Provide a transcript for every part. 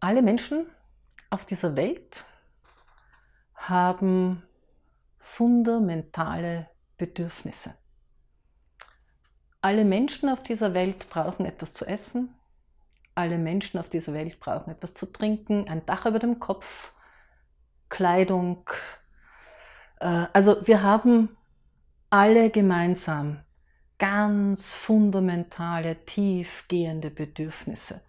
alle Menschen auf dieser Welt haben fundamentale Bedürfnisse. Alle Menschen auf dieser Welt brauchen etwas zu essen. Alle Menschen auf dieser Welt brauchen etwas zu trinken, ein Dach über dem Kopf, Kleidung. Äh, also wir haben alle gemeinsam ganz fundamentale, tiefgehende Bedürfnisse.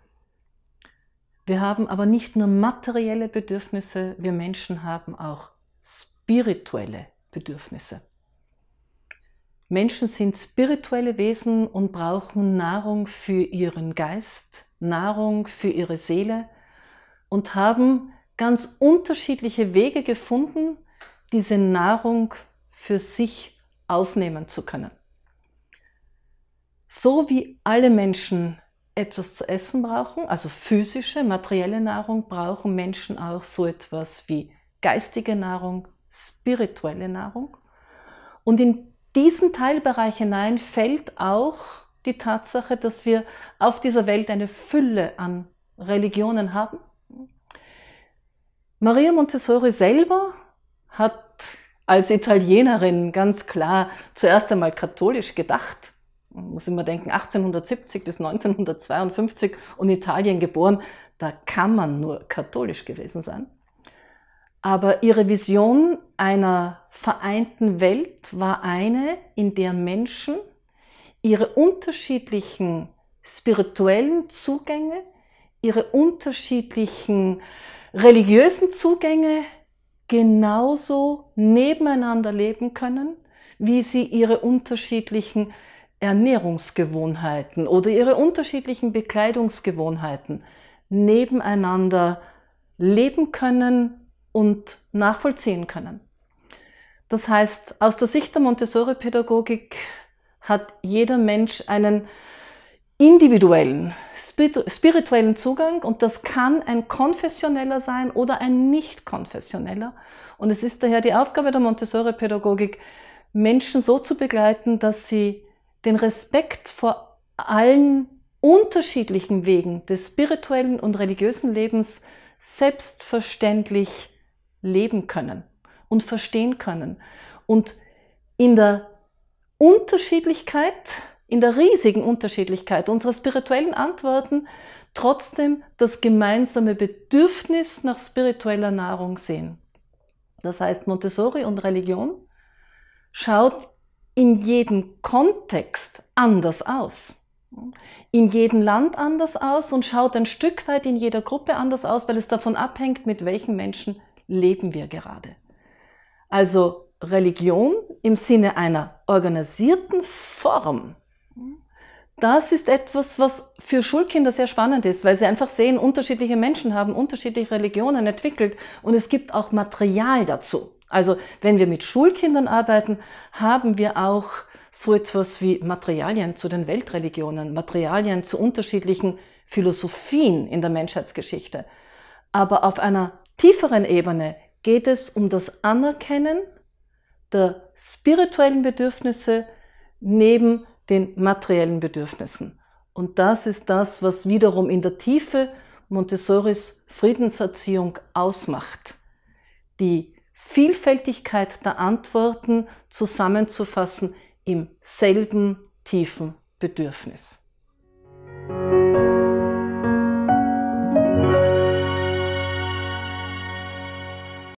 Wir haben aber nicht nur materielle Bedürfnisse, wir Menschen haben auch spirituelle Bedürfnisse. Menschen sind spirituelle Wesen und brauchen Nahrung für ihren Geist, Nahrung für ihre Seele und haben ganz unterschiedliche Wege gefunden, diese Nahrung für sich aufnehmen zu können. So wie alle Menschen etwas zu essen brauchen, also physische, materielle Nahrung, brauchen Menschen auch so etwas wie geistige Nahrung, spirituelle Nahrung. Und in diesen Teilbereich hinein fällt auch die Tatsache, dass wir auf dieser Welt eine Fülle an Religionen haben. Maria Montessori selber hat als Italienerin ganz klar zuerst einmal katholisch gedacht man muss immer denken, 1870 bis 1952 und Italien geboren, da kann man nur katholisch gewesen sein. Aber ihre Vision einer vereinten Welt war eine, in der Menschen ihre unterschiedlichen spirituellen Zugänge, ihre unterschiedlichen religiösen Zugänge genauso nebeneinander leben können, wie sie ihre unterschiedlichen Ernährungsgewohnheiten oder ihre unterschiedlichen Bekleidungsgewohnheiten nebeneinander leben können und nachvollziehen können. Das heißt, aus der Sicht der Montessori-Pädagogik hat jeder Mensch einen individuellen, spirituellen Zugang und das kann ein konfessioneller sein oder ein nicht konfessioneller. Und es ist daher die Aufgabe der Montessori-Pädagogik, Menschen so zu begleiten, dass sie den Respekt vor allen unterschiedlichen Wegen des spirituellen und religiösen Lebens selbstverständlich leben können und verstehen können. Und in der Unterschiedlichkeit, in der riesigen Unterschiedlichkeit unserer spirituellen Antworten trotzdem das gemeinsame Bedürfnis nach spiritueller Nahrung sehen. Das heißt, Montessori und Religion schaut in jedem Kontext anders aus. In jedem Land anders aus und schaut ein Stück weit in jeder Gruppe anders aus, weil es davon abhängt, mit welchen Menschen leben wir gerade. Also Religion im Sinne einer organisierten Form, das ist etwas, was für Schulkinder sehr spannend ist, weil sie einfach sehen, unterschiedliche Menschen haben unterschiedliche Religionen entwickelt und es gibt auch Material dazu. Also wenn wir mit Schulkindern arbeiten, haben wir auch so etwas wie Materialien zu den Weltreligionen, Materialien zu unterschiedlichen Philosophien in der Menschheitsgeschichte. Aber auf einer tieferen Ebene geht es um das Anerkennen der spirituellen Bedürfnisse neben den materiellen Bedürfnissen. Und das ist das, was wiederum in der Tiefe Montessoris Friedenserziehung ausmacht. Die Vielfältigkeit der Antworten zusammenzufassen im selben tiefen Bedürfnis.